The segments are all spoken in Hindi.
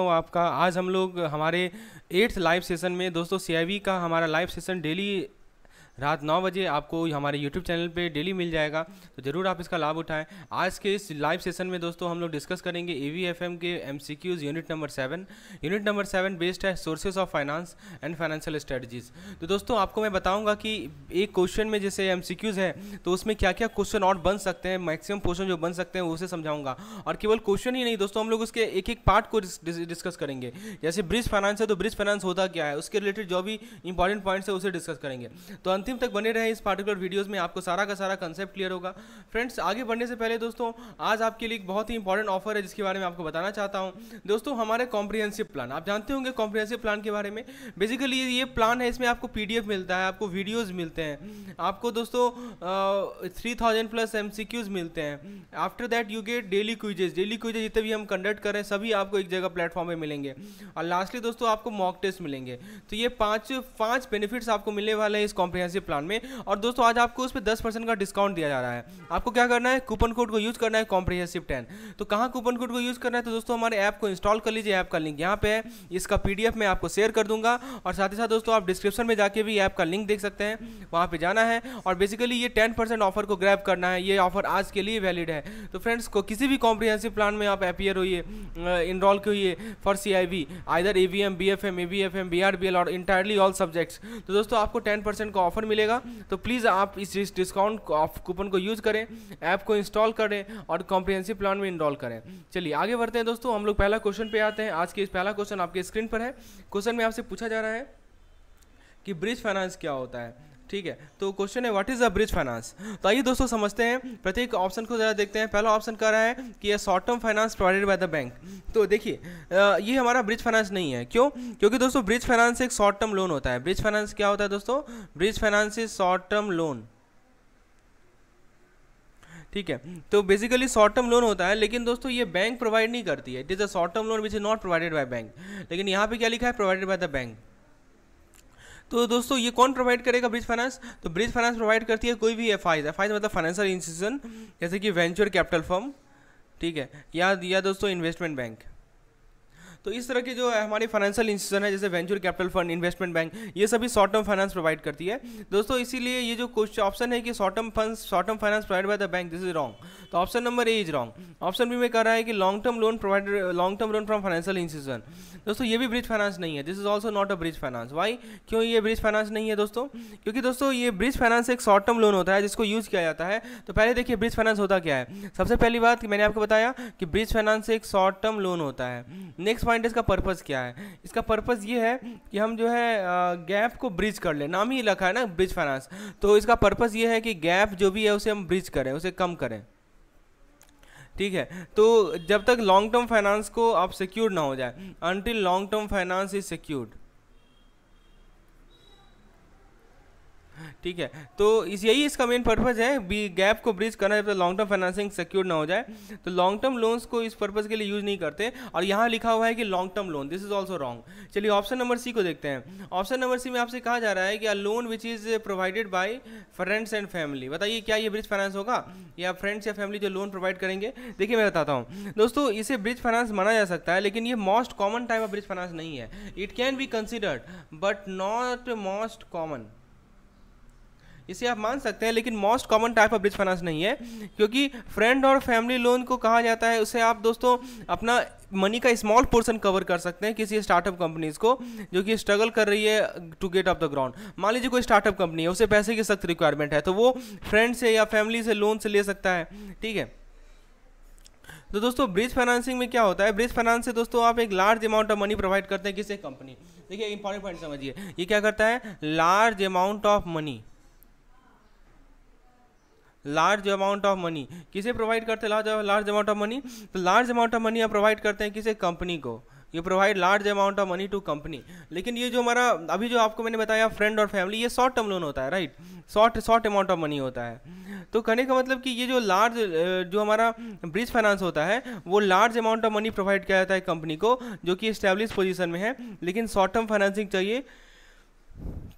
आपका आज हम लोग हमारे एट्थ लाइव सेशन में दोस्तों सी का हमारा लाइव सेशन डेली रात नौ बजे आपको हमारे यूट्यूब चैनल पर डेली मिल जाएगा तो ज़रूर आप इसका लाभ उठाएं आज के इस लाइव सेशन में दोस्तों हम लोग डिस्कस करेंगे ए वी एफ एम के M C Qs unit number seven unit number seven based है sources of finance and financial strategies तो दोस्तों आपको मैं बताऊंगा कि एक क्वेश्चन में जैसे एम सी क्यूज़ है तो उसमें क्या क्या क्वेश्चन और बन सकते हैं मैक्सिमम क्वेश्चन जो बन सकते हैं उसे समझाऊंगा और केवल क्वेश्चन ही नहीं दोस्तों हम लोग उसके एक एक पार्ट को डिस्कस करेंगे जैसे ब्रिज फाइनेंस है तो ब्रिज फाइनेंस होता क्या है उसके रिलेटेड जो भी इंपॉर्टेंट पॉइंट्स है उसे डिस्कस करेंगे तो अंतिम अंतिम तक बने रहे इस पार्टिकुलर वीडियोस में आपको सारा का सारा कंसेप्ट क्लियर होगा फ्रेंड्स आगे बढ़ने से पहले दोस्तों आज आपके लिए एक बहुत ही इंपॉर्टेंट ऑफर है जिसके बारे में आपको बताना चाहता हूँ दोस्तों हमारे कॉम्प्रिहेंसिव प्लान आप जानते होंगे कॉम्प्रिहेंसिव प्लान के बारे में बेसिकली ये ये प्लान है इसमें आपको पी मिलता है आपको वीडियोज़ मिलते हैं आपको दोस्तों थ्री प्लस एम मिलते हैं after that you get daily quizzes daily quizzes जितने भी हम कंडक्ट कर रहे हैं सभी आपको एक जगह प्लेटफॉर्म में मिलेंगे और लास्टली दोस्तों आपको मॉक टेस्ट मिलेंगे तो ये पाँच पाँच बेनिफिट्स आपको मिलने वाले हैं इस कॉम्प्रिहेंसिव मेंबरशिप प्लान में और दोस्तों आज आपको उस पर दस परसेंट का डिस्काउंट दिया जा रहा है आपको क्या करना है कूपन कोड को यूज़ करना है कॉम्प्रिहेंसिव टेन तो कहाँ कूपन कोड को यूज़ करना है तो दोस्तों हमारे ऐप को इंस्टॉल कर लीजिए ऐप का लिंक यहाँ पे है इसका पी मैं आपको शेयर कर दूंगा और साथ ही साथ दोस्तों आप डिस्क्रिप्शन में जाके भी ऐप का लिंक देख सकते हैं वहाँ पर जाना है और बेसिकली ये टेन ऑफर को ग्रैप करना है ये ऑफर आज के लिए वैलिड है तो फ्रेंड्स को किसी भी कॉम्प्रिहेंसिव प्लान में आप अपियर होइए इनरोल के होइए for C I V either A V M B F M A V F M B R B L और इंटायरली ऑल सब्जेक्ट्स तो दोस्तों आपको टेन परसेंट का ऑफर ऑफर मिलेगा तो प्लीज़ आप इस डिस्काउंट ऑफ कूपन को यूज़ करें ऐप को इंस्टॉल करें और कॉम्प्रिहेंसिव प्लान में इनरोल करें चलिए आगे बढ़ते हैं दोस्तों हम लोग पहला क्वेश्चन पे आते हैं आज के इस पहला क्वेश्चन आपके स्क्रीन पर है क्वेश्चन में आपसे पूछा जा रहा है कि ब्रिज फाइनेंस क्या होता है ठीक है तो क्वेश्चन है what is a bridge finance तो आइए दोस्तों समझते हैं प्रत्येक ऑप्शन को ज़रा देखते हैं पहला ऑप्शन कह रहा है कि यह short term finance provided by the bank तो देखिए ये हमारा ब्रिज फाइनेंस नहीं है क्यों क्योंकि दोस्तों ब्रिज फाइनेंस एक शॉर्ट टर्म लोन होता है ब्रिज फाइनेंस क्या होता है दोस्तों bridge finance is short term loan ठीक है तो बेसिकली शॉर्ट टर्म लोन होता है लेकिन दोस्तों ये बैंक प्रोवाइड नहीं करती है it is a short term loan which is not provided by bank लेकिन यहाँ पे क्या लिखा है प्रोवाइडेड बाय द बैंक तो दोस्तों ये कौन प्रोवाइड करेगा ब्रिज फाइनेंस तो ब्रिज फाइनेंस प्रोवाइड करती है कोई भी एफ आई एफ आई मतलब फाइनेंशियल इंस्टीट्यूशन जैसे कि वेंचर कैपिटल फर्म ठीक है या या दोस्तों इन्वेस्टमेंट बैंक तो इस तरह के जो हमारे फाइनेंशियल इंस्टीट्यूशन है जैसे venture capital fund investment bank ये सभी शॉर्ट टर्म फाइनेंस प्रोवाइड करती है दोस्तों इसीलिए ये जो कुछ ऑप्शन है कि short term fund short term finance provide by the bank this is wrong तो option number A is wrong option B में कह रहा है कि long term loan provide long term loan from financial institution दोस्तों ये भी ब्रिज फाइनेंस नहीं है this is also not a bridge finance why क्यों ये ब्रिज फाइनेंस नहीं है दोस्तों क्योंकि दोस्तों ये ब्रिज फाइनेंस एक शॉर्ट टर्म लोन होता है जिसको यूज किया जाता है तो पहले देखिए ब्रिज फाइनेंस होता क्या है सबसे पहली बात मैंने आपको बताया कि ब्रिज फाइनेंस एक शॉर्ट टर्म लोन होता है नेक्स्ट फाइंडर्स का पर्पस क्या है इसका पर्पस ये है कि हम जो है गैप को ब्रिज कर ले नाम ही लिखा है ना ब्रिज फाइनेंस तो इसका पर्पस ये है कि गैप जो भी है उसे हम ब्रिज करें उसे कम करें ठीक है तो जब तक लॉन्ग टर्म फाइनेंस को आप सिक्योर ना हो जाए until long term finance is secured ठीक है तो इस यही इसका मेन पर्पज़ है बी गैप को ब्रिज करना जब तक तो लॉन्ग टर्म फाइनेंसिंग सिक्योर ना हो जाए तो लॉन्ग टर्म लोन्स को इस पर्पज़ के लिए यूज़ नहीं करते और यहाँ लिखा हुआ है कि long term loan this is also wrong चलिए ऑप्शन नंबर सी को देखते हैं ऑप्शन नंबर सी में आपसे कहा जा रहा है कि a loan which is provided by friends and family बताइए क्या ये ब्रिज फाइनेंस होगा या फ्रेंड्स या फैमिली जो लोन प्रोवाइड करेंगे देखिए मैं बताता हूँ दोस्तों इसे ब्रिज फाइनेंस माना जा सकता है लेकिन ये most common type of bridge finance नहीं है it can be considered but not most common इसे आप मान सकते हैं लेकिन most common type of bridge finance नहीं है क्योंकि फ्रेंड और फैमिली लोन को कहा जाता है उसे आप दोस्तों अपना मनी का स्मॉल पोर्शन कवर कर सकते हैं किसी स्टार्टअप कंपनीज को जो कि स्ट्रगल कर रही है to get off the ground मान लीजिए कोई स्टार्टअप कंपनी है उसे पैसे की सख्त रिक्वायरमेंट है तो वो फ्रेंड से या फैमिली से लोन से ले सकता है ठीक है तो दोस्तों ब्रिज फाइनेंसिंग में क्या होता है ब्रिज फाइनेंस से दोस्तों आप एक large amount of money provide करते हैं किसी कंपनी देखिए इंपॉर्टेंट पॉइंट समझिए ये क्या करता है large amount of money large amount of money किसे प्रोवाइड करते हैं लार्ज अमाउंट ऑफ मनी तो लार्ज अमाउंट ऑफ मनी आप प्रोवाइड करते हैं किसे कंपनी को ये provide large amount of money to company लेकिन ये जो हमारा अभी जो आपको मैंने बताया फ्रेंड और फैमिली ये शॉर्ट टर्म लोन होता है right short short amount of money होता है तो कहने का मतलब कि ये जो लार्ज जो हमारा ब्रिज फाइनेंस होता है वो large amount of money provide किया जाता है कंपनी को जो कि स्टैब्लिश पोजिशन में है लेकिन शॉर्ट टर्म फाइनेंसिंग चाहिए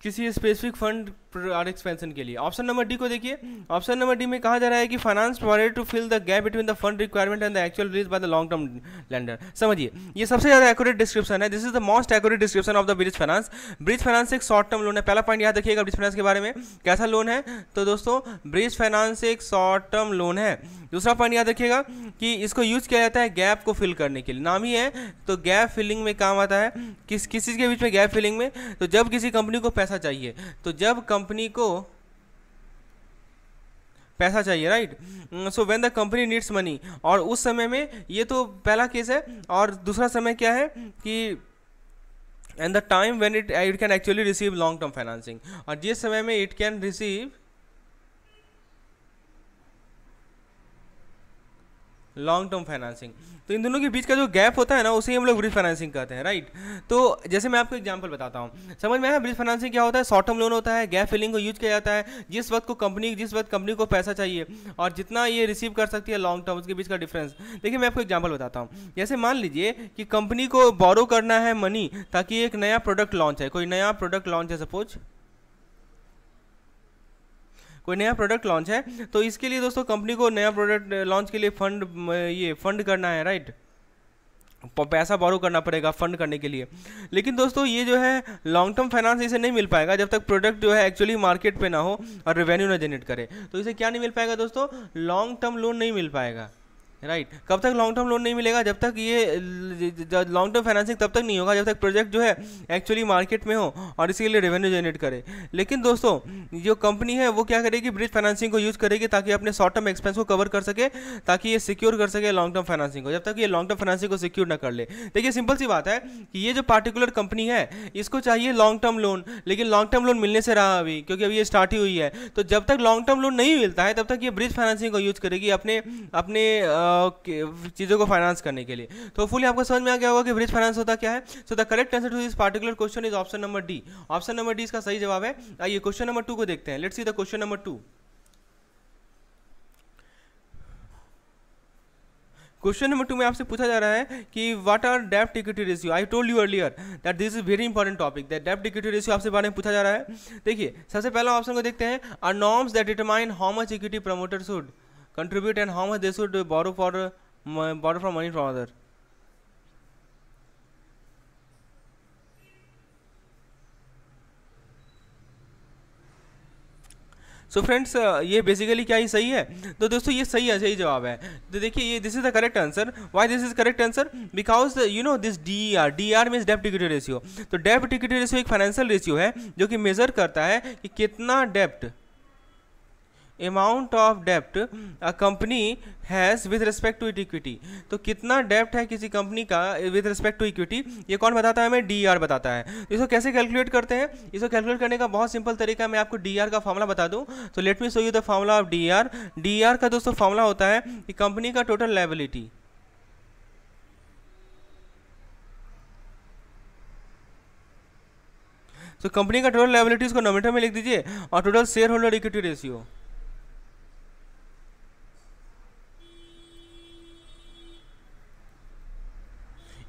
किसी स्पेसिफिक फंड और एक्सपेंशन के लिए ऑप्शन नंबर डी को देखिए ऑप्शन नंबर डी में कहा जा रहा है कि finance provided to fill the gap between the fund requirement and the actual release by the long term lender समझिए ये सबसे ज़्यादा एक्यूरेट डिस्क्रिप्शन है this is the most accurate description of the bridge finance bridge finance एक शॉर्ट टर्म लोन है पहला पॉइंट याद रखिएगा ब्रिज फाइनेंस के बारे में कैसा लोन है तो दोस्तों ब्रिज फाइनेंस एक शॉर्ट टर्म लोन है दूसरा पॉइंट याद रखिएगा कि इसको यूज किया जाता है गैप को फिल करने के लिए नाम ही है तो गैप फिलिंग में काम आता है किस किस चीज़ के बीच में गैप फिलिंग में तो जब किसी कंपनी को पैसा चाहिए तो जब कंपनी कंपनी को पैसा चाहिए right so when the company needs money और उस समय में ये तो पहला केस है और दूसरा समय क्या है कि and the time when it it can actually receive long term financing और जिस समय में it can receive long term financing तो इन दोनों के बीच का जो गैप होता है ना उसे हम लोग ब्रिज फाइनेंसिंग कहते हैं राइट तो जैसे मैं आपको एग्जाम्पल बताता हूँ समझ में आया ब्रिज फाइनेंसिंग क्या होता है शॉर्ट टर्म लोन होता है गैप फिलिंग को यूज किया जाता है जिस वक्त को कंपनी जिस वक्त कंपनी को पैसा चाहिए और जितना ये रिसीव कर सकती है लॉन्ग टर्म उसके बीच का डिफरेंस देखिए मैं आपको एग्जाम्पल बताता हूँ जैसे मान लीजिए कि कंपनी को बोरो करना है मनी ताकि एक नया प्रोडक्ट लॉन्च है कोई नया प्रोडक्ट लॉन्च है सपोज कोई नया प्रोडक्ट लॉन्च है तो इसके लिए दोस्तों कंपनी को नया प्रोडक्ट लॉन्च के लिए फंड ये फंड करना है राइट पैसा बोरो करना पड़ेगा फंड करने के लिए लेकिन दोस्तों ये जो है लॉन्ग टर्म फाइनेंस इसे नहीं मिल पाएगा जब तक प्रोडक्ट जो है एक्चुअली मार्केट पे ना हो और रेवेन्यू ना जनरेट करे तो इसे क्या नहीं मिल पाएगा दोस्तों लॉन्ग टर्म लोन नहीं मिल पाएगा राइट right. कब तक लॉन्ग टर्म लोन नहीं मिलेगा जब तक ये लॉन्ग टर्म फाइनेंसिंग तब तक नहीं होगा जब तक प्रोजेक्ट जो है एक्चुअली मार्केट में हो और इसके लिए रेवेन्यू जनरेट करे लेकिन दोस्तों जो कंपनी है वो क्या करेगी ब्रिज फाइनेंसिंग को यूज़ करेगी ताकि अपने शॉर्ट टर्म एक्सपेंस को कवर कर सके ताकि ये सिक्योर कर सके लॉन्ग टर्म फाइनेंसिंग को जब तक ये लॉन्ग टर्म फाइनेंसिंग को सिक्योर ना कर ले देखिए सिंपल सी बात है कि ये जो पार्टिकुलर कंपनी है इसको चाहिए लॉन्ग टर्म लोन लेकिन लॉन्ग टर्म लोन मिलने से रहा अभी क्योंकि अभी ये स्टार्ट ही हुई है तो जब तक लॉन्ग टर्म लोन नहीं मिलता है तब तक ये ब्रिज फाइनेंसिंग को यूज़ करेगी अपने अपने चीज़ों को फाइनेंस करने के लिए तो फुली आपको समझ में आ गया होगा कि ब्रिज फाइनेंस होता क्या है so the correct answer to this particular question is option number D option number D इसका सही जवाब है आइए क्वेश्चन नंबर टू को देखते हैं let's see the question number two question number two में आपसे पूछा जा रहा है कि what are debt equity ratio I told you earlier that this is very important topic that debt equity ratio आपसे बारे में पूछा जा रहा है देखिए सबसे पहला ऑप्शन को देखते हैं are norms that determine how much equity promoter should contribute and how much they should borrow for borrow for money from other so so friends uh, ये बेसिकली क्या ही सही है तो दोस्तों ये सही है सही जवाब है तो देखिए ये this is the correct answer why this is correct answer because you know this D R D are means Depp ticket ratio तो डेप टिकट रेशियो एक फाइनेंशियल रेशियो है जो कि मेजर करता है कि कितना डेप्ट amount of dept a company has with respect to equity तो कितना डेप्ट है किसी कंपनी का विद रिस्पेक्ट टू इक्विटी ये कौन बताता है हमें डी आर बताता है तो इसको कैसे कैलकुलेट करते हैं इसको कैलकुलेट करने का बहुत सिंपल तरीका मैं आपको डी आर का फॉर्मला बता दूँ तो let me show you the formula of D R D R का दोस्तों फॉर्मूला होता है कि कंपनी का टोटल लाइबिलिटी तो कंपनी का टोटल लाइबिलिटीज़ को नोमीटर में लिख दीजिए और total share holder equity ratio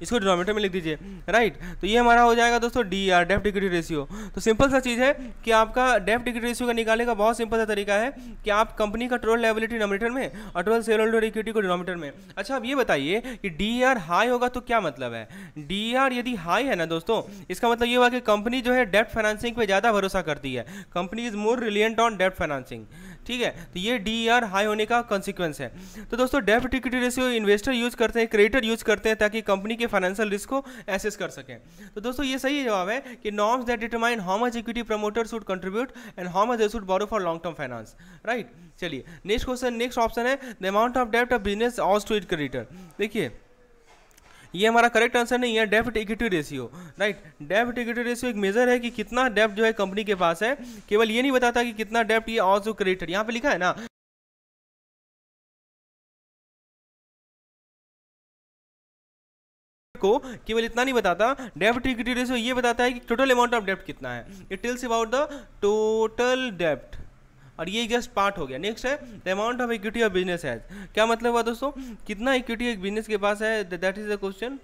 इसको डिनोमीटर में लिख दीजिए राइट तो ये हमारा हो जाएगा दोस्तों D R debt degree ratio तो सिंपल सा चीज़ है कि आपका डेफ डिग्री रेशियो का निकालने का बहुत सिंपल सा तरीका है कि आप कंपनी का टोटल लाइबिलिटी डिनोमीटर में और टोटल सेल होल्डर इक्विटी को डिनोमीटर में अच्छा अब ये बताइए कि डी आर हाई होगा तो क्या मतलब है डी आर यदि हाई है ना दोस्तों इसका मतलब ये हुआ कि कंपनी जो है डेफ फाइनेंसिंग पर ज़्यादा भरोसा करती है company is more reliant on debt financing ठीक है तो ये डी आर हाई होने का कॉन्सिक्वेंस है तो दोस्तों डेप्ट इक्विटी रेशियो इन्वेस्टर यूज करते हैं क्रेडिटर यूज करते हैं ताकि कंपनी के फाइनेंशियल रिस्क को एसेस कर सकें तो दोस्तों ये सही जवाब है कि norms that determine how much equity promoter should contribute and how much they should borrow for long term finance right चलिए नेक्स्ट क्वेश्चन नेक्स्ट ऑप्शन है the amount of dept of business ऑस to it creditor देखिए ये हमारा करेक्ट आंसर नहीं है डेफ्ट equity ratio right डेफ्ट equity ratio एक मेजर है कि कितना डेफ्ट जो है कंपनी के पास है केवल ये नहीं बताता कि कितना डेफ्ट ये ऑल्सो क्रेडिटेड यहाँ पे लिखा है ना को केवल इतना नहीं बताता डेफ्ट इक्विटी रेशियो ये बताता है कि टोटल अमाउंट ऑफ डेफ्ट कितना है it tells about the total डेफ्ट और ये जस्ट पार्ट हो गया नेक्स्ट है the amount of equity of business है क्या मतलब हुआ दोस्तों कितना इक्विटी एक बिजनेस के पास है that is the question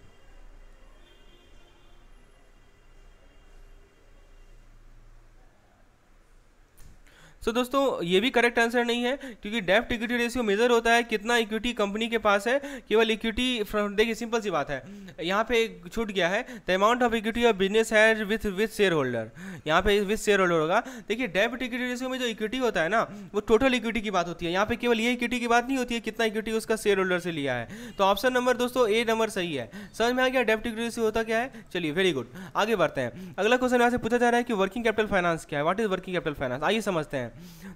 so so, दोस्तों ये भी करेक्ट आंसर नहीं है क्योंकि डेफ्ट इक्विटी रेशियो मेजर होता है कितना इक्विटी कंपनी के पास है केवल इक्विटी देखिए सिंपल सी बात है यहाँ पे छूट गया है the amount of equity of business है विथ विथ शेयर होल्डर यहाँ पे विथ शेयर होल्डर होगा देखिए डेफ्ट इक्विटी रेशियो में जो इक्विटी होता है ना वो टोटल इक्विटी की बात होती है यहाँ पे केवल ये इक्विटी की बात नहीं होती है कितना इक्विटी उसका शेयर होल्डर से लिया है तो ऑप्शन नंबर दोस्तों ए नंबर सही है समझ में आ गया डेफ्ट इक्विटी रेशियो होता क्या है चलिए वेरी गुड आगे बढ़ते हैं अगला क्वेश्चन यहाँ से पूछा जा रहा है कि वर्किंग कैपिटल फाइनेंस क्या है what is working capital finance आइए समझते हैं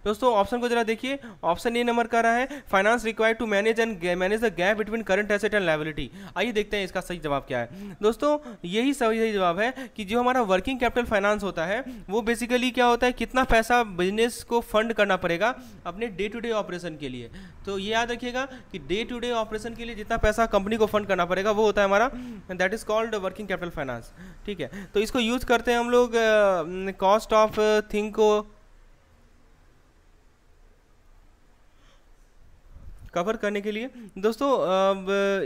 दोस्तों ऑप्शन को जरा देखिए ऑप्शन ए नंबर का रहा है finance required to manage and manage the gap between current asset and liability आइए देखते हैं इसका सही जवाब क्या है दोस्तों यही सही सही जवाब है कि जो हमारा वर्किंग कैपिटल फाइनेंस होता है वो बेसिकली क्या होता है कितना पैसा बिजनेस को फंड करना पड़ेगा अपने डे टू डे ऑपरेशन के लिए तो ये याद रखिएगा कि डे टू डे ऑपरेशन के लिए जितना पैसा कंपनी को फंड करना पड़ेगा वो होता है हमारा that is called working capital finance ठीक है तो इसको यूज़ करते हैं हम लोग कॉस्ट ऑफ थिंग को कवर करने के लिए दोस्तों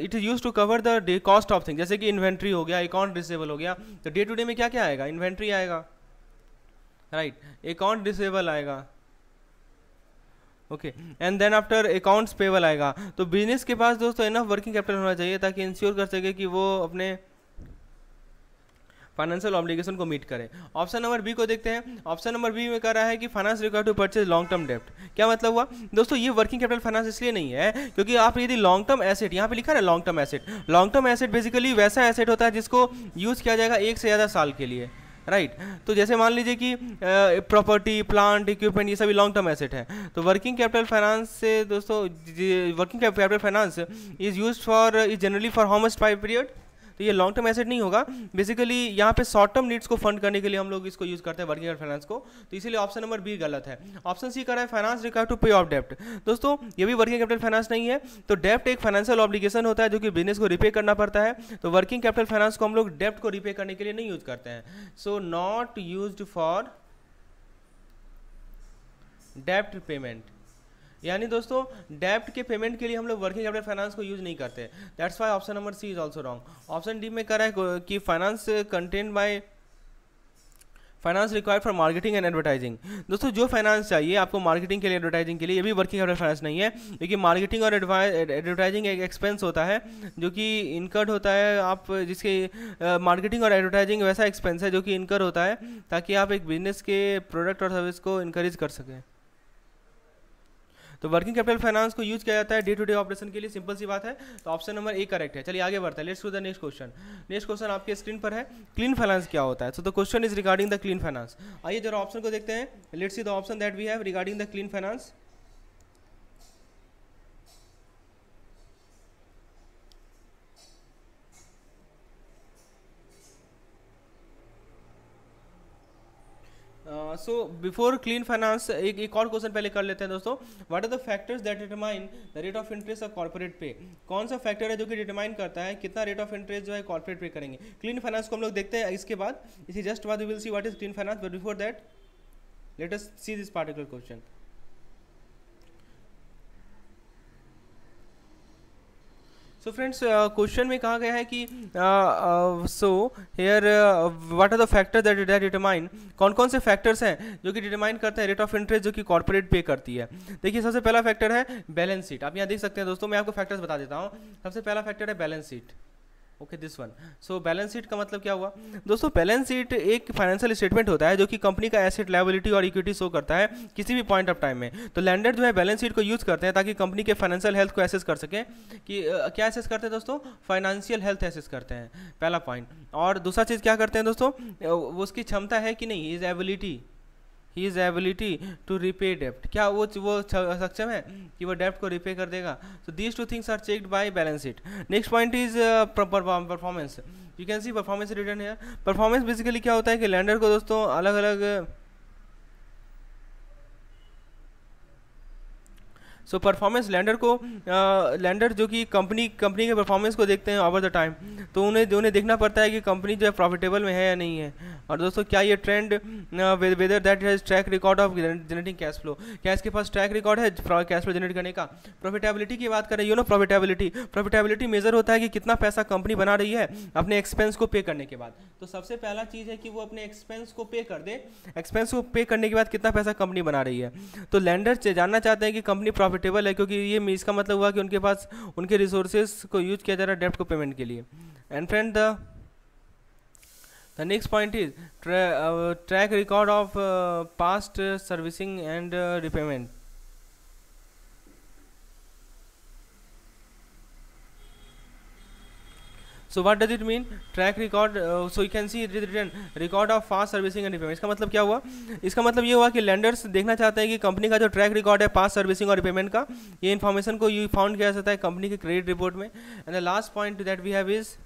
it is use to cover the day cost of thing जैसे कि इन्वेंट्री हो गया अकाउंट डिसेबल हो गया तो डे टू डे में क्या क्या आएगा इन्वेंट्री आएगा राइट अकाउंट डिसेबल आएगा okay and then after accounts payable आएगा तो बिजनेस के पास दोस्तों इनफ वर्किंग कैपिटल होना चाहिए ताकि इंश्योर कर सके कि वो अपने फाइनेंशियल ऑब्लिगेशन को मीट करें ऑप्शन नंबर बी को देखते हैं ऑप्शन नंबर बी में कह रहा है कि finance require to purchase long term डेप्ट क्या मतलब हुआ दोस्तों ये वर्किंग कैपिटल फाइनेंस इसलिए नहीं है क्योंकि आप यदि लॉन्ग टर्म एसेट यहाँ पे लिखा है long term asset long term asset basically वैसा एसेट होता है जिसको यूज़ किया जाएगा एक से ज़्यादा साल के लिए राइट right. तो जैसे मान लीजिए कि प्रॉपर्टी प्लांट इक्विपमेंट ये सभी लॉन्ग टर्म एसेट है तो वर्किंग कैपिटल फाइनेंस से दोस्तों working capital finance is use for is generally for how much time period तो ये लॉन्ग टर्म एसेट नहीं होगा बेसिकली यहाँ पे शॉर्ट टर्म नीड्स को फंड करने के लिए हम लोग इसको यूज़ करते हैं वर्किंग फाइनेंस को तो इसीलिए ऑप्शन नंबर बी गलत है ऑप्शन सी कर रहा है finance require to pay off डेप्ट दोस्तों ये भी वर्किंग कैपिटल फाइनेंस नहीं है तो डेप्ट एक फाइनेंशियल ऑब्लिगेशन होता है जो कि बिजनेस को रिपे करना पड़ता है तो वर्किंग कैपिटल फाइनेंस को हम लोग डेप्ट को रिपे करने के लिए नहीं यूज करते हैं सो नॉट यूज फॉर डेप्ट पेमेंट यानी दोस्तों डेप्ट के पेमेंट के लिए हम लोग वर्किंग कैपिटल फाइनेंस को यूज़ नहीं करते that's why option number C is also wrong option D में करा है कि finance content by finance required for marketing and advertising दोस्तों जो फाइनेंस चाहिए आपको मार्केटिंग के लिए एडवर्टाइजिंग के लिए ये भी वर्किंग कैपिटल फाइनेंस नहीं है क्योंकि मार्केटिंग और एडवर्टाइजिंग एक एक्सपेंस होता है जो कि इनकर्ड होता है आप जिसके मार्केटिंग और एडवर्टाइजिंग वैसा एक्सपेंस है जो कि इनकर होता है ताकि आप एक बिजनेस के प्रोडक्ट और सर्विस को इनक्रेज कर सकें तो वर्किंग कैपिटल फाइनेंस को यूज किया जाता है डे टू डे ऑपरेशन के लिए सिंपल सी बात है तो ऑप्शन नंबर ए करेक्ट है चलिए आगे बढ़ता है let's to the next question next question आपके स्क्रीन पर है क्लीन फाइनेंस क्या होता है so the question is regarding the clean finance आइए जरा ऑप्शन को देखते हैं let's see the option that we have regarding the clean finance so before clean finance एक एक और क्वेश्चन पहले कर लेते हैं दोस्तों what are the factors that determine the rate of interest of corporate पे कौन सा फैक्टर है जो कि डिटरमाइन करता है कितना रेट ऑफ इंटरेस्ट जो है कॉर्पोरेट पे करेंगे क्लीन फाइनेंस को हम लोग देखते हैं इसके बाद इसी जस्ट बाद we will see what is clean finance but before that let us see this particular question so friends question में कहा गया है कि so here what are the factor that determine कौन कौन से फैक्टर्स हैं जो कि डिटरमाइन करते हैं रेट ऑफ इंटरेस्ट जो कि कॉर्पोरेट पे करती है देखिए सबसे पहला फैक्टर है बैलेंस शीट आप यहाँ देख सकते हैं दोस्तों मैं आपको फैक्टर्स बता देता हूँ सबसे पहला फैक्टर है balance sheet okay this one so balance sheet का मतलब क्या हुआ दोस्तों बैलेंस शीट एक फाइनेंशियल स्टेटमेंट होता है जो कि कंपनी का एसेट लाइबिलिटी और इक्विटी शो करता है किसी भी पॉइंट ऑफ टाइम में तो लैंडर जो है बैलेंस शीट को यूज़ करते हैं ताकि कंपनी के फाइनेंशियल हेल्थ को एसेस कर सकें कि आ, क्या एसेस करते हैं दोस्तों फाइनेंशियल हेल्थ एसेस करते हैं पहला पॉइंट और दूसरा चीज़ क्या करते हैं दोस्तों उसकी क्षमता है कि नहीं is ability his ability to repay डेप्ट क्या वो वो सक्षम है कि वो डेप्ट को रिपे कर देगा so these two things are checked by balance sheet next point is performance you can see performance return here performance basically क्या होता है कि लैंडर को दोस्तों अलग अलग सो परफॉर्मेंस लैंडर को लैंडर uh, जो कि कंपनी कंपनी के परफॉर्मेंस को देखते हैं ओवर द टाइम तो उन्हें उन्हें देखना पड़ता है कि कंपनी जो है प्रॉफिटेबल में है या नहीं है और दोस्तों क्या ये trend whether that has track record of generating cash flow क्या इसके पास ट्रैक रिकॉर्ड है कैश फ्लो जनरेट करने का प्रॉफिटेबिलिटी की बात करें you know profitability profitability measure होता है कि कितना पैसा कंपनी बना रही है अपने एक्सपेंस को पे करने के बाद तो सबसे पहला चीज़ है कि वो अपने एक्सपेंस को पे कर दे एक्सपेंस को पे करने के बाद कितना पैसा कंपनी बना रही है तो लैंडर जानना चाहते हैं कि कंपनी प्रॉफिटेबल है क्योंकि ये इसका मतलब हुआ कि उनके पास उनके रिसोर्सेज को यूज किया जा रहा है डेप्ट को पेमेंट के लिए and friend the the next point is tra uh, track record of uh, past uh, servicing and uh, repayment. So what does it mean? Track record. uh, so you can see it written record of past servicing and repayment. iska matlab kya hua iska matlab ye hua ki lenders dekhna chahte hain ki company ka jo track record hai past servicing aur repayment ka ye information ko you found किया जाता hai company ke credit report mein and the last point that we have is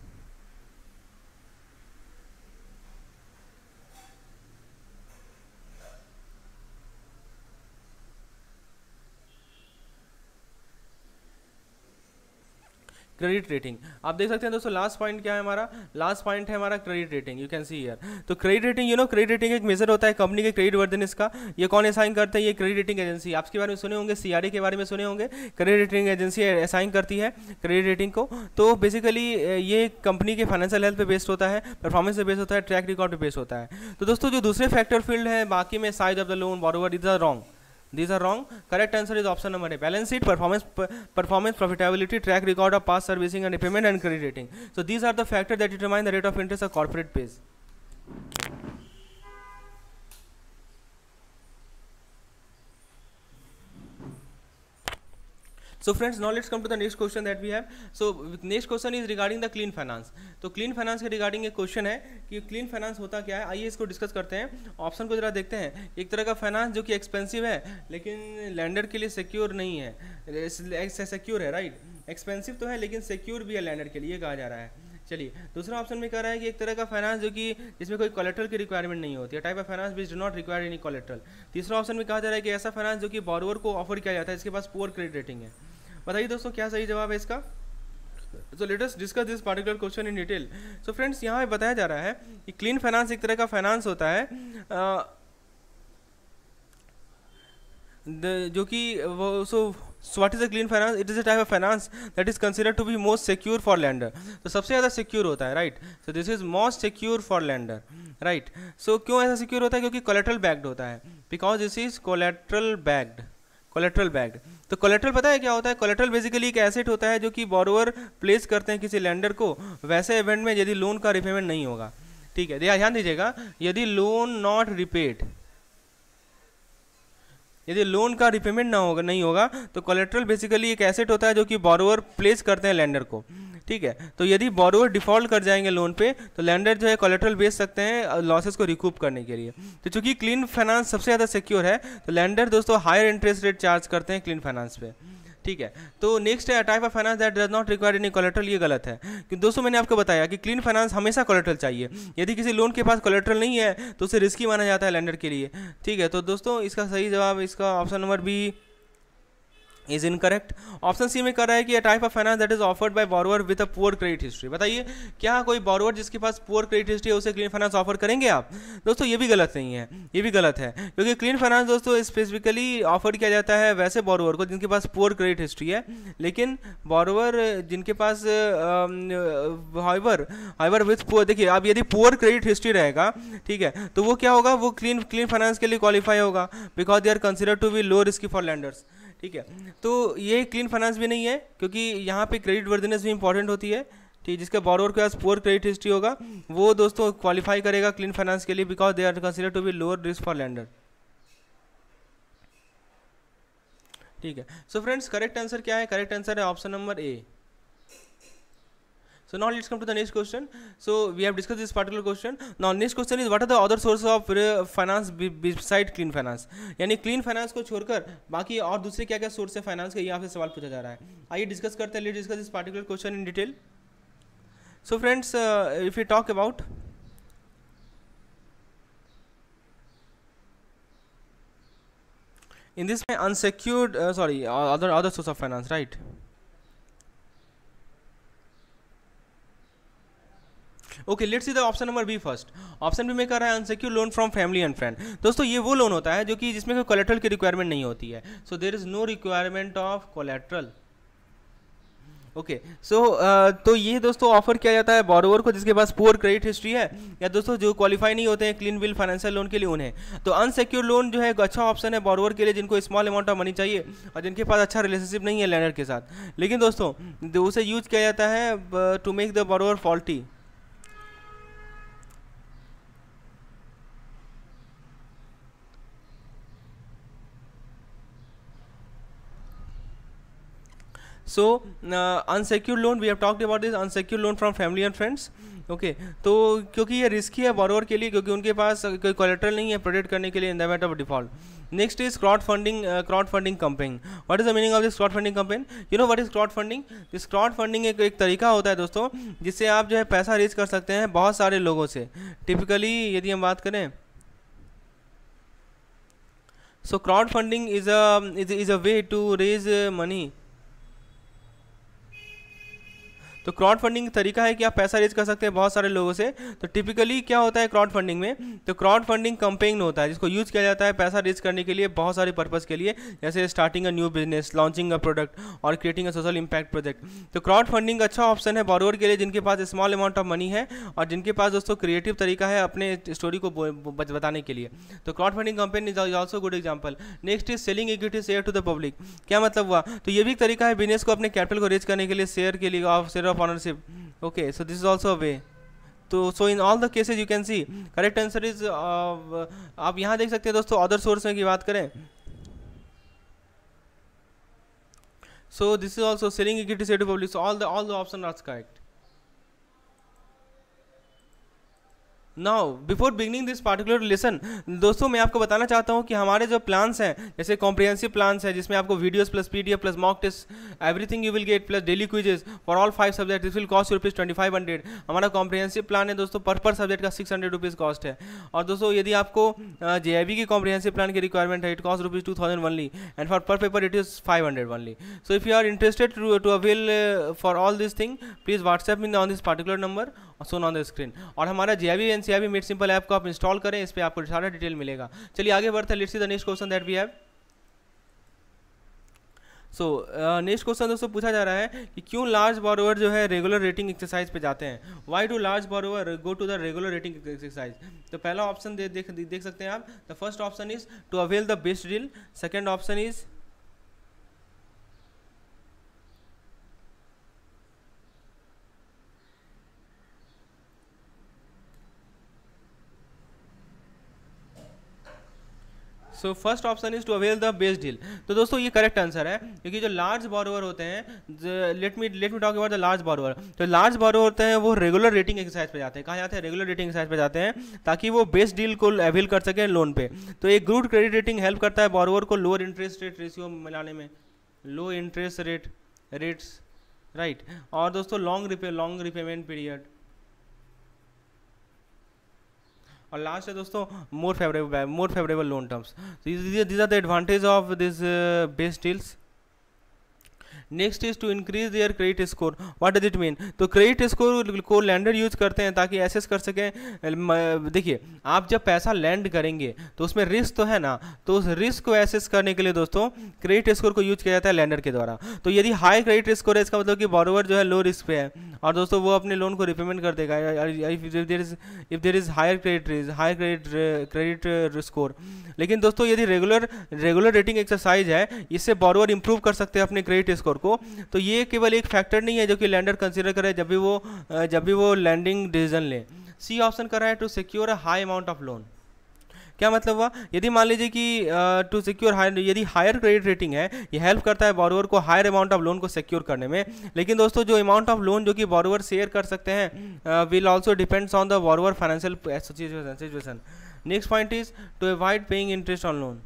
credit rating आप देख सकते हैं दोस्तों लास्ट पॉइंट क्या है हमारा लास्ट पॉइंट है हमारा credit rating you can see here तो credit rating you know credit rating एक मेजर होता है कंपनी के क्रेडिट वर्दनेस का ये कौन असाइन करते हैं ये क्रेडिट रेटिंग एजेंसी आपके बारे में सुने होंगे सीआरए के बारे में सुने होंगे क्रेडिट रेटिंग एजेंसी असाइन करती है क्रेडिट रेटिंग को तो बेसिकली ये कंपनी के फाइनेंशियल हेल्थ पर बेस्ड होता है परफॉर्मेंस पर बेस्ड होता है ट्रैक रिकॉर्ड पर बेस्ड होता है तो दोस्तों जो दूसरे फैक्टर फील्ड है बाकी में size of the loan borrower is the wrong these are wrong correct answer is option number a balance sheet performance performance profitability track record of past servicing and repayment and credit rating so these are the factors that determine the rate of interest a corporate pays so friends knowledge come to the next question that we have so next question is regarding the clean finance तो क्लीन फाइनेंस के रिगार्डिंग एक क्वेश्चन है कि क्लीन फाइनेंस होता क्या है आइए इसको डिस्कस करते हैं ऑप्शन को जरा देखते हैं एक तरह का फाइनेंस जो कि एक्सपेंसिव है लेकिन लैंडर के लिए सिक्योर नहीं है सिक्योर है राइट एक्सपेंसिव तो है लेकिन सिक्योर भी है लैंडर के लिए कहा जा रहा है चलिए दूसरा ऑप्शन में कह रहा है कि एक तरह का फाइनेंस जो कि जिसमें कोई कॉलेट्रल की रिक्वायरमेंट नहीं होती है type of finance which do not require any collateral तीसरा ऑप्शन में कहा जा रहा है कि ऐसा फाइनेंस जो कि बॉरोअर को ऑफर किया जाता है इसके पास पोअर क्रेडिट रेटिंग है बताइए दोस्तों क्या सही जवाब है इसका so latest discuss this particular question in detail so friends यहाँ पे बताया जा रहा है कि क्लीन फाइनेंस एक तरह का फाइनेंस होता है जो कि वो so so is a clean finance it is a type of finance that is is to be most secure for lender तो सबसे ज़्यादा सिक्योर होता है right so this is most secure for lender right so क्यों ऐसा सिक्योर होता है क्योंकि कोलेट्रल बैग्ड होता है because this is collateral backed collateral backed तो कोलेट्रल पता है क्या होता है कोलेट्रल बेसिकली एक एसेट होता है जो कि बोरोवर प्लेस करते हैं किसी लैंडर को वैसे इवेंट में यदि लोन का रिपेमेंट नहीं होगा ठीक है ध्यान दीजिएगा यदि लोन नॉट रिपेड यदि लोन का रिपेमेंट ना होगा नहीं होगा तो कोलेट्रल बेसिकली एक एसेट होता है जो कि बोरोवर प्लेस करते हैं लैंडर को ठीक है तो यदि बोरोवर डिफॉल्ट कर जाएंगे लोन पे तो लैंडर जो है कोलेट्रल बेच सकते हैं लॉसेस को रिकूप करने के लिए तो चूंकि क्लीन फाइनेंस सबसे ज़्यादा सिक्योर है तो लैंडर दोस्तों हायर इंटरेस्ट रेट चार्ज करते हैं क्लीन फाइनेंस पे ठीक है तो नेक्स्ट है type of finance that does not require any collateral ये गलत है कि दोस्तों मैंने आपको बताया कि क्लीन फाइनेंस हमेशा कोलेट्रल चाहिए यदि किसी लोन के पास कोलेट्रल नहीं है तो उसे रिस्की माना जाता है लैंडर के लिए ठीक है तो दोस्तों इसका सही जवाब इसका option number B is incorrect option C में कर रहा है कि a type of finance that is offered by borrower with a poor credit history बताइए क्या कोई बॉरोवर जिसके पास पुअर क्रेडिट हिस्ट्री है उसे क्लीन फाइनेंस ऑफर करेंगे आप दोस्तों ये भी गलत नहीं है ये भी गलत है क्योंकि क्लीन फाइनेंस दोस्तों स्पेसिफिकली ऑफर किया जाता है वैसे बॉरोवर को जिनके पास पुअर क्रेडिट हिस्ट्री है लेकिन बॉरोवर जिनके पास हाइवर हाइवर विथ पुअर देखिए अब यदि पुअर क्रेडिट हिस्ट्री रहेगा ठीक है तो वो क्या होगा वो क्लीन क्लीन फाइनेंस के लिए क्वालिफाई होगा because they are consider to be low risky for lenders ठीक है तो ये क्लीन फाइनेंस भी नहीं है क्योंकि यहाँ पे क्रेडिट वर्दनेस भी इंपॉर्टेंट होती है ठीक जिसके बॉरोवर के पास पुअर क्रेडिट हिस्ट्री होगा वो दोस्तों क्वालिफाई करेगा क्लीन फाइनेंस के लिए because they are consider to be lower risk for lender ठीक है सो फ्रेंड्स करेक्ट आंसर क्या है करेक्ट आंसर है option number A so now let's come to the next question so we have discussed this particular question now next question is what are the other sources of finance beside clean finance yani clean finance ko को baki aur dusre kya kya source hai finance ke के यहाँ sawal pucha ja raha hai aaiye discuss karte hain let's discuss this particular question in detail so friends uh, if we talk about in this my unsecured uh, sorry other other source of finance right okay let's see the option number B first option B में कह रहा है unsecure loan from family and friend दोस्तों ये वो लोन होता है जो कि जिसमें कोई कोलेट्रल की रिक्वायरमेंट नहीं होती है so there is no requirement of collateral okay okay. So so, uh, तो ये दोस्तों ऑफर किया जाता है बॉरोवर को जिसके पास पुअर क्रेडिट हिस्ट्री है या दोस्तों जो क्वालिफाई नहीं होते हैं क्लीन बिल फाइनेंशियल लोन के लिए उन्हें तो अनसिक्योर लोन जो है एक अच्छा ऑप्शन है बॉरोवर के लिए जिनको स्मॉल अमाउंट ऑफ मनी चाहिए और जिनके पास अच्छा रिलेशनशिप नहीं है लैंडर के साथ लेकिन दोस्तों उसे यूज किया जाता है to make the borrower faulty so uh, loan we have talked about this this loan from family and friends okay तो क्योंकि ये रिस्की है बोरोवर के लिए क्योंकि उनके पास कोई कोलेट्रल नहीं है प्रोटेक्ट करने के लिए in the matter of default next is crowd funding crowd funding campaign what is the meaning of this crowd funding campaign you know what is crowd funding this crowd funding एक एक तरीका होता है दोस्तों जिससे आप जो है पैसा रेज कर सकते हैं बहुत सारे लोगों से टिपिकली यदि हम बात करें so crowd funding is as is a way to raise uh, तो क्राउड फंडिंग तरीका है कि आप पैसा रेज कर सकते हैं बहुत सारे लोगों से तो टिपिकली क्या होता है क्राउड फंडिंग में तो क्राउड फंडिंग कंपेन होता है जिसको यूज़ किया जाता है पैसा रेज करने के लिए बहुत सारे पर्पज़ के लिए जैसे starting a new business launching a product और creating a social impact project तो क्राउड फंडिंग अच्छा ऑप्शन है बॉरोवर के लिए जिनके पास स्मॉल अमाउंट ऑफ मनी है और जिनके पास दोस्तों क्रिएटिव तरीका है अपने स्टोरी को बताने के लिए तो crowd funding company is also good example next is selling equity share to the public क्या मतलब हुआ तो ये भी एक तरीका है बिजनेस को अपने कैपिटल को रेज करने के लिए शेयर के लिए of share of ownership okay so this is also a way तो so in all the cases you can see correct answer is आप यहां देख सकते हैं दोस्तों अदर सोर्स में की बात करें so this is also selling equity set public all the all the option are correct now before beginning this particular lesson दोस्तों मैं आपको बताना चाहता हूँ कि हमारे जो प्लान्स हैं जैसे कॉम्प्रिहेंसिव प्लान्स हैं जिसमें आपको videos plus P D F plus mock test everything you will get plus daily quizzes for all five subject this will cost rupees twenty five hundred हमारा कॉम्प्रिहेंसिव प्लान है दोस्तों पर पर सब्जेक्ट का सिक्स हंड्रेड रुपीज़ कॉस्ट है और दोस्तों यदि आपको जे आई की कॉम्प्रिहेंसिव प्लान की रिक्वायरमेंट है it cost rupees two thousand only and for per paper it is five hundred only so if you are interested to avail for all this thing please WhatsApp me on this particular number shown on the screen और हमारा J NCIB made simple app को आप इंस्टॉल करें इस पर आपको सारा डिटेल मिलेगा चलिए आगे बढ़ते हैं let's see the next question that we have so next question दोस्तों पूछा जा रहा है कि क्यों लार्ज बॉरोवर जो है रेगुलर रेटिंग एक्सरसाइज पे जाते हैं why do large borrower go to the regular rating exercise तो पहला ऑप्शन दे, देख देख सकते हैं आप the first option is to avail the best deal second option is so first option is to avail the best deal तो दोस्तों ये करेक्ट आंसर है क्योंकि जो लार्ज बॉरोवर होते हैं let me let me talk about the large borrower तो लार्ज बॉरोवर होते हैं वो रेगुलर रेटिंग एक्सरसाइज पे जाते हैं कहाँ जाते हैं रेगुलर रेटिंग एक्सरसाइज पे जाते हैं ताकि वो बेस्ट डील को अवेल कर सकें लोन पे तो एक ग्रुड क्रेडिट रेटिंग हेल्प करता है बॉरोवर को लोअर इंटरेस्ट रेट रेशियो मिलाने में low interest rate rates right और दोस्तों long repay long repayment period और लास्ट है दोस्तों more favourable more favourable loan terms these are the advantage of this best deals next is to increase their credit score what does it mean तो क्रेडिट स्कोर को लैंडर यूज करते हैं ताकि एसेस कर सकें देखिए आप जब पैसा लैंड करेंगे तो उसमें रिस्क तो है ना तो उस रिस्क को एसेस करने के लिए दोस्तों क्रेडिट स्कोर को यूज किया जाता है लैंडर के द्वारा तो यदि हाई क्रेडिट स्कोर है इसका मतलब कि बॉरोवर जो है लो रिस्क पे है और दोस्तों वो अपने लोन को रिपेमेंट कर देगा if there is higher credit रिज हायर क्रेडिट क्रेडिट स्कोर लेकिन दोस्तों यदि रेगुलर रेगुलर रेटिंग एक्सरसाइज है इससे बॉरोवर इंप्रूव कर सकते हैं अपने क्रेडिट स्कोर को तो ये केवल एक फैक्टर नहीं है जो कि लैंडर कंसिडर करे जब भी वो जब भी वो लैंडिंग डिसीजन ले सी ऑप्शन कर रहा है to secure a high amount of loan क्या मतलब हुआ यदि मान लीजिए कि टू सिक्योर हायर यदि हायर क्रेडिट रेटिंग है ये हेल्प करता है बॉरोवर को हायर अमाउंट ऑफ लोन को सिक्योर करने में लेकिन दोस्तों जो अमाउंट ऑफ लोन जो कि बॉरोवर शेयर कर सकते हैं will also depends on the borrower financial situation next point is to avoid paying interest on loan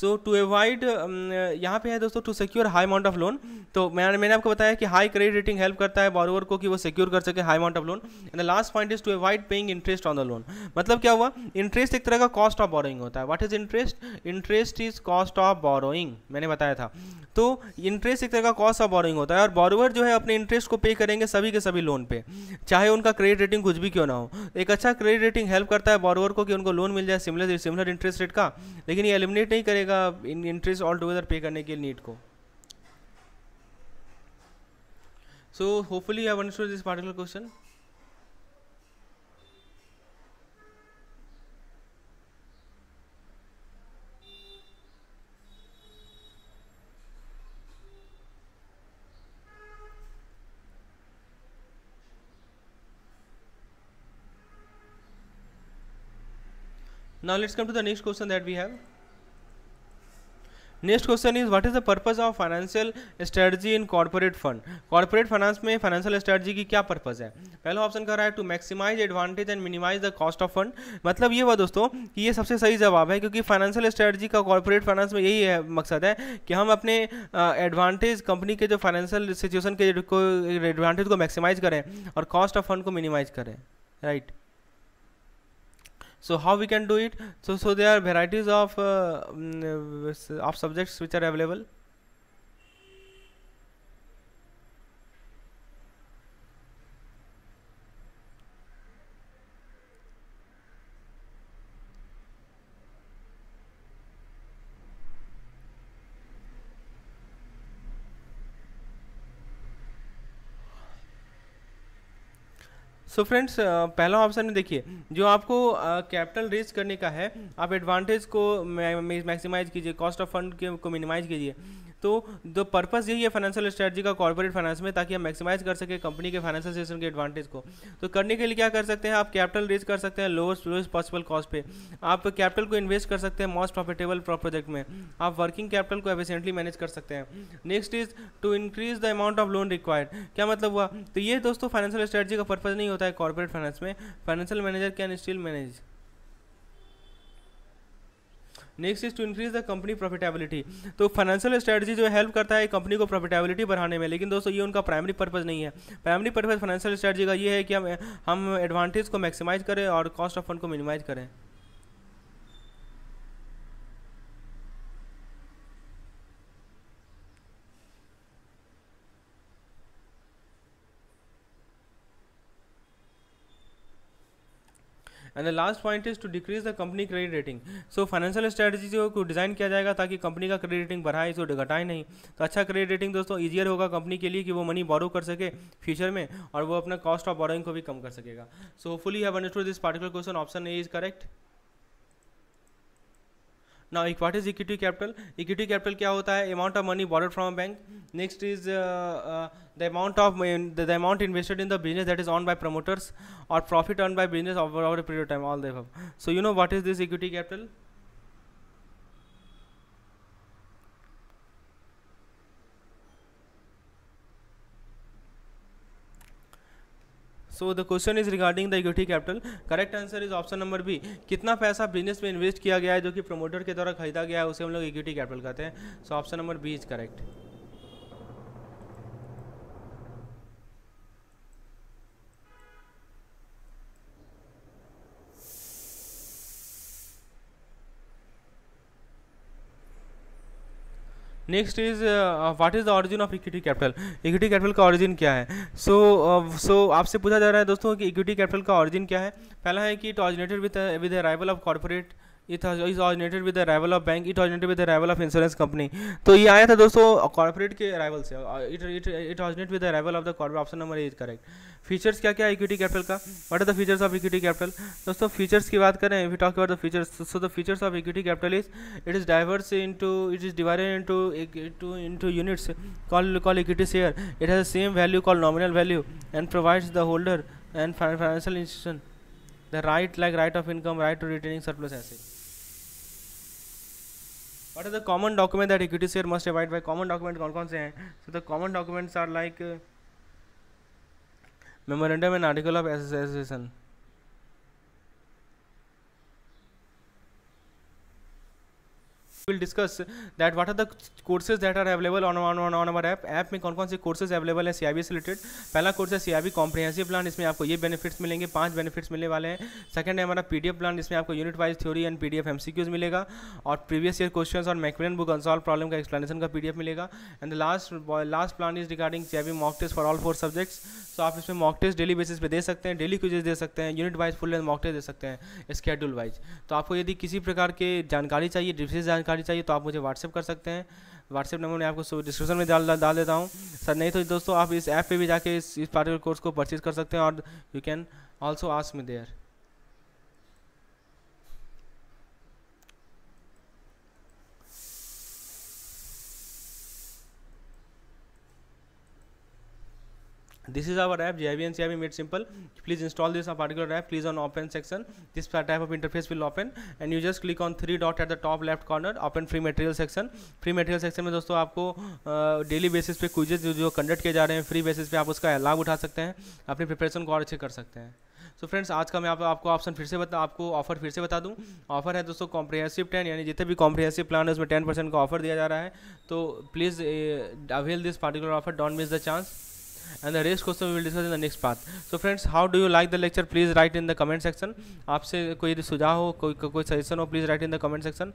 so to avoid यहाँ पे है दोस्तों to secure high amount of loan तो मैंने मैंने आपको बताया कि हाई क्रेडिट रेटिंग हेल्प करता है बॉरोवर को कि वो सिक्योर कर सके high amount of loan and the last point is to avoid paying interest on the loan मतलब क्या हुआ इंटरेस्ट एक तरह का कॉस्ट ऑफ बोरोइंग होता है what is interest interest is cost of borrowing मैंने बताया था तो इंटरेस्ट एक तरह का कॉस्ट ऑफ बोरोइंग होता है और बॉरोवर जो है अपने इंटरेस्ट को पे करेंगे सभी के सभी लोन पे चाहे उनका क्रेडिट रेटिंग कुछ भी क्यों ना हो एक अच्छा क्रेडिट रेटिंग हेल्प करता है बॉरोवर को कि उनको लोन मिल जाए सिमिलर सिमिलर इंटरेस्ट रेट का लेकिन ये एलिमिनेट नहीं करेगा जाएगा इन इंटरेस्ट ऑल टूगेदर पे करने के नीट को so hopefully I want this particular question Now let's come to the next question that we have. Next question is what is the purpose of financial strategy in corporate fund corporate finance में फाइनेंशियल स्ट्रेटजी की क्या पर्पज है पहला ऑप्शन कह रहा है to maximise advantage and minimise the cost of fund मतलब ये हुआ दोस्तों कि ये सबसे सही जवाब है क्योंकि फाइनेंशियल स्ट्रेटजी का कॉर्पोरेट फाइनेंस में यही है मकसद है कि हम अपने एडवांटेज कंपनी के जो फाइनेंशियल सिचुएशन के एडवांटेज को मैक्सिमाइज करें और कॉस्ट ऑफ फंड को मिनिमाइज करें right right. so how we can do it so so there are varieties of uh, mm, uh of subjects which are available so friends uh, पहला ऑप्शन में देखिए जो आपको कैपिटल uh, रेज करने का है आप एडवांटेज को मैक्सिमाइज कीजिए कॉस्ट ऑफ फंड को मिनिमाइज कीजिए तो द पर्पज यही है फाइनेंशियल स्ट्रेटजी का कॉर्पोरेट फाइनेंस में ताकि हम मैक्सिमाइज कर सके कंपनी के फाइनेंशियल सिस्टम के एडवांटेज को तो करने के लिए क्या कर सकते हैं आप कैपिटल रेज कर सकते हैं लोएस्ट लोएस्ट पॉसिबल कॉस्ट पे आप कैपिटल को इन्वेस्ट कर सकते हैं मोस्ट प्रॉफिटेबल प्रोजेक्ट में आप वर्किंग कैपिटल को एफिशिएंटली मैनेज कर सकते हैं next is to increase the amount of loan required क्या मतलब हुआ तो ये दोस्तों फाइनेंशियल स्ट्रेटजी का पर्पज नहीं होता है कॉर्पोरेट फाइनेंस में financial manager can still manage next is to increase the company profitability तो फाइनेंशियल स्ट्रेटजी जो हेल्प करता है कंपनी को प्रॉफिटेबिलिटी बढ़ाने में लेकिन दोस्तों ये उनका प्राइमरी पर्पज़ नहीं है प्राइमरी पर्पज़ फाइनेंशियल स्ट्रेटजी का ये है कि हम हम एडवांटेज को मैक्सिमाइज करें और कॉस्ट ऑफ फंड को मिनिमाइज करें and the last point is to decrease the company credit rating so financial strategy को डिज़ाइन किया जाएगा ताकि कंपनी का क्रेडिट रेटिंग बढ़ाए इसको घटाए नहीं तो अच्छा क्रेडिट रेटिंग दोस्तों ईजियर होगा कंपनी के लिए कि वो मनी बोरो कर सके फ्यूचर में और वो अपना कॉस्ट ऑफ बोरोइंग को भी कम कर सकेगा so hopefully have understood this particular question option A is correct now एक what is equity capital equity capital क्या होता है amount of money borrowed from bank next is the amount of the amount invested in the business that is owned by promoters और profit owned by business of period time all दफ so you know what is this equity capital so the question is regarding the equity capital correct answer is option number B कितना पैसा बिजनेस में इन्वेस्ट किया गया है जो कि प्रमोटर के द्वारा खरीदा गया है उसे हम लोग इक्विटी कैपिटल कहते हैं so option number B is correct next is what is the origin of equity capital equity capital का ऑरिजिन क्या है सो सो uh, आपसे पूछा जा रहा है दोस्तों कि इक्विटी कैपिटल का ऑरिजिन क्या है पहला है कि it originated with with arrival of corporate it is originated with the arrival of bank it originated with with the arrival of तो ये आया था दोस्तों कॉर्पोरेट के अराइवल से it it with the arrival of the corporate option number is correct features क्या क्या है इक्विटी कैपिटल का what are the features of equity capital दोस्तों फीचर्स की बात करें if you talk about the features so the features of equity capital is it is diverse into it is divided into two into units call call equity share it has same value call nominal value and provides the holder and financial institution the right like right of income right to retaining surplus asset what are the common document that equity share must abide by common document कौन कौन से हैं so the common documents are like uh, memorandum and article of association will discuss that what are the courses that are available on on on on app app में कौन कौन से कोर्सेज अवेलेबल है सीआईबी से रिलेटेड पहला कोर्स है सीआईबी कॉम्प्रिहेंसिव प्लान इसमें आपको ये बेनिफिट्स मिलेंगे पांच बेनिफिट्स मिलने वाले हैं सेकंड है हमारा पीडीएफ प्लान इसमें आपको unit wise theory and PDF MCQs मिलेगा और प्रीवियस ईयर क्वेश्चन और मैक्विन बुक अनसॉल्व प्रॉब्लम का एक्सप्लेनेशन का पीडीएफ मिलेगा and last last plan is regarding CIB mock test for all four subjects सो आप इसमें मॉक टेस्ट डेली बेसिस पे दे सकते हैं डेली क्विजेज दे सकते हैं unit wise full mock test दे सकते हैं स्केड्यूल वाइज तो आपको यदि किसी प्रकार के जानकारी चाहिए डिफिस जानकारी जानकारी चाहिए तो आप मुझे व्हाट्सअप कर सकते हैं व्हाट्सएप नंबर मैं आपको डिस्क्रिप्शन में डाल डाल देता हूँ सर नहीं तो दोस्तों आप इस ऐप पे भी जाके इस इस पार्टिकुलर कोर्स को परचेज कर सकते हैं और you can also ask me there this is our app J N C I made simple please install this particular app please on open section this type of interface will open and you just click on three dot at the top left corner open free material section free material section में दोस्तों आपको डेली बेसिस पे क्विजेज जो कंडक्ट किए जा रहे हैं फ्री बेसिस पे आप उसका लाभ उठा सकते हैं अपनी प्रिपरेशन को और अच्छे कर सकते हैं सो so फ्रेंड्स आज का मैं आप, आपको ऑप्शन फिर से बता आपको ऑफर फिर से बता दूं ऑफर है दोस्तों कॉम्प्रिहेंसिव टेन यानी जितने भी कॉम्प्रिहेंसिव प्लान है उसमें टेन परसेंट का ऑफर दिया जा रहा है तो please avail this particular offer don't miss the chance and the rest question will discuss in the next part so friends how do you like the lecture please write in the comment section आपसे कोई सुझाव हो कोई कोई सजेशन हो please write in the comment section